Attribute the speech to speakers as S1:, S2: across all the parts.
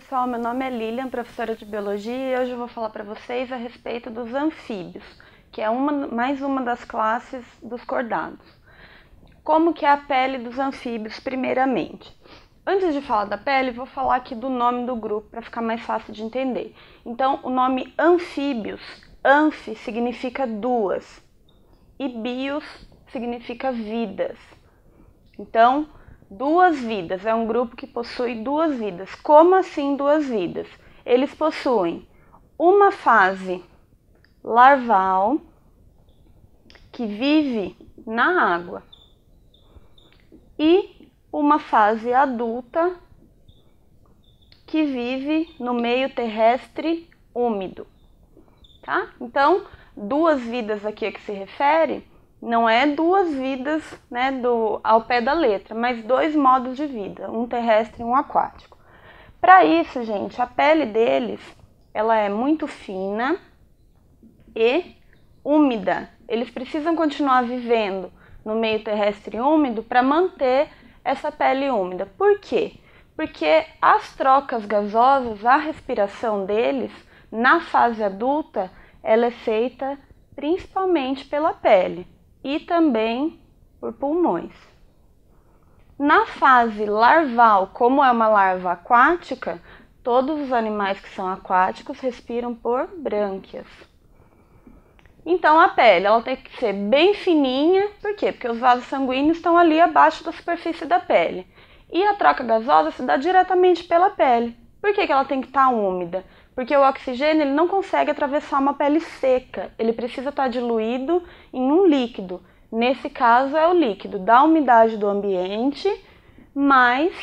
S1: pessoal, meu nome é Lilian, professora de Biologia, e hoje eu vou falar para vocês a respeito dos anfíbios, que é uma, mais uma das classes dos cordados. Como que é a pele dos anfíbios, primeiramente? Antes de falar da pele, vou falar aqui do nome do grupo para ficar mais fácil de entender. Então, o nome anfíbios, anfi significa duas, e bios significa vidas. Então, duas vidas, é um grupo que possui duas vidas. Como assim duas vidas? Eles possuem uma fase larval que vive na água e uma fase adulta que vive no meio terrestre úmido, tá? Então, duas vidas aqui a que se refere não é duas vidas né, do, ao pé da letra, mas dois modos de vida, um terrestre e um aquático. Para isso, gente, a pele deles ela é muito fina e úmida. Eles precisam continuar vivendo no meio terrestre úmido para manter essa pele úmida. Por quê? Porque as trocas gasosas, a respiração deles na fase adulta, ela é feita principalmente pela pele e também por pulmões. Na fase larval, como é uma larva aquática, todos os animais que são aquáticos respiram por brânquias. Então a pele ela tem que ser bem fininha, por quê? Porque os vasos sanguíneos estão ali abaixo da superfície da pele. E a troca gasosa se dá diretamente pela pele. Por que, que ela tem que estar tá úmida? porque o oxigênio ele não consegue atravessar uma pele seca, ele precisa estar tá diluído em um líquido. Nesse caso é o líquido da umidade do ambiente mais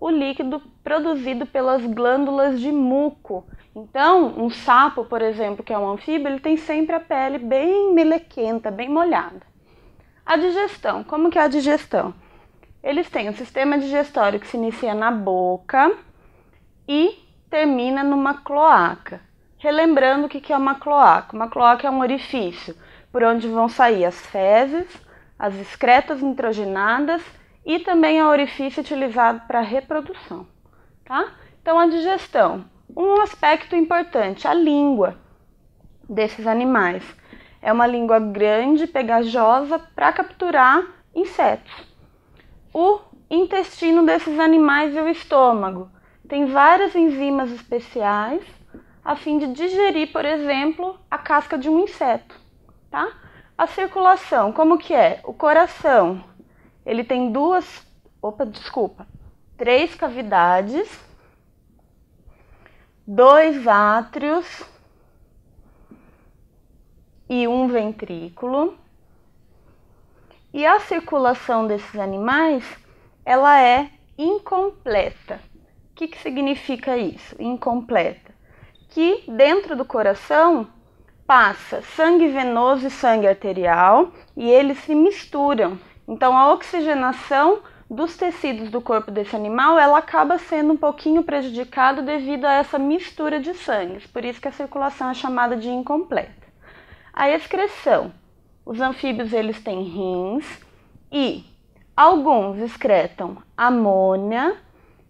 S1: o líquido produzido pelas glândulas de muco. Então, um sapo, por exemplo, que é um anfíbio, ele tem sempre a pele bem melequenta, bem molhada. A digestão, como que é a digestão? Eles têm um sistema digestório que se inicia na boca e termina numa cloaca. Relembrando o que é uma cloaca: uma cloaca é um orifício por onde vão sair as fezes, as excretas nitrogenadas e também é um orifício utilizado para reprodução. Tá? Então, a digestão. Um aspecto importante, a língua desses animais. É uma língua grande, pegajosa, para capturar insetos. O intestino desses animais e o estômago tem várias enzimas especiais a fim de digerir, por exemplo, a casca de um inseto, tá? A circulação, como que é? O coração, ele tem duas, opa, desculpa, três cavidades, dois átrios e um ventrículo. E a circulação desses animais, ela é incompleta. O que, que significa isso? Incompleta. Que dentro do coração passa sangue venoso e sangue arterial e eles se misturam. Então a oxigenação dos tecidos do corpo desse animal, ela acaba sendo um pouquinho prejudicada devido a essa mistura de sangues. Por isso que a circulação é chamada de incompleta. A excreção. Os anfíbios eles têm rins e alguns excretam amônia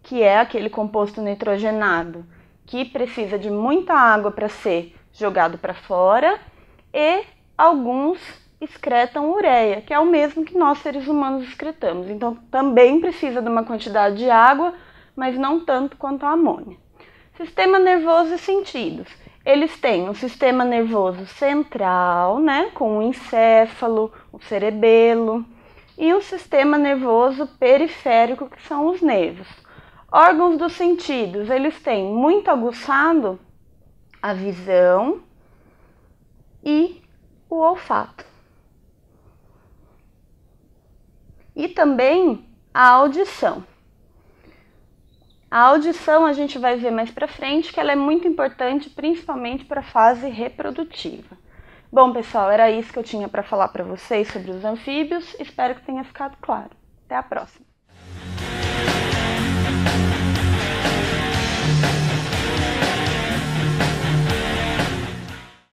S1: que é aquele composto nitrogenado que precisa de muita água para ser jogado para fora, e alguns excretam ureia, que é o mesmo que nós seres humanos excretamos. Então também precisa de uma quantidade de água, mas não tanto quanto a amônia. Sistema nervoso e sentidos. Eles têm o sistema nervoso central, né, com o encéfalo, o cerebelo, e o sistema nervoso periférico, que são os nervos. Órgãos dos sentidos, eles têm muito aguçado a visão e o olfato. E também a audição. A audição a gente vai ver mais para frente que ela é muito importante, principalmente para a fase reprodutiva. Bom, pessoal, era isso que eu tinha para falar para vocês sobre os anfíbios. Espero que tenha ficado claro. Até a próxima.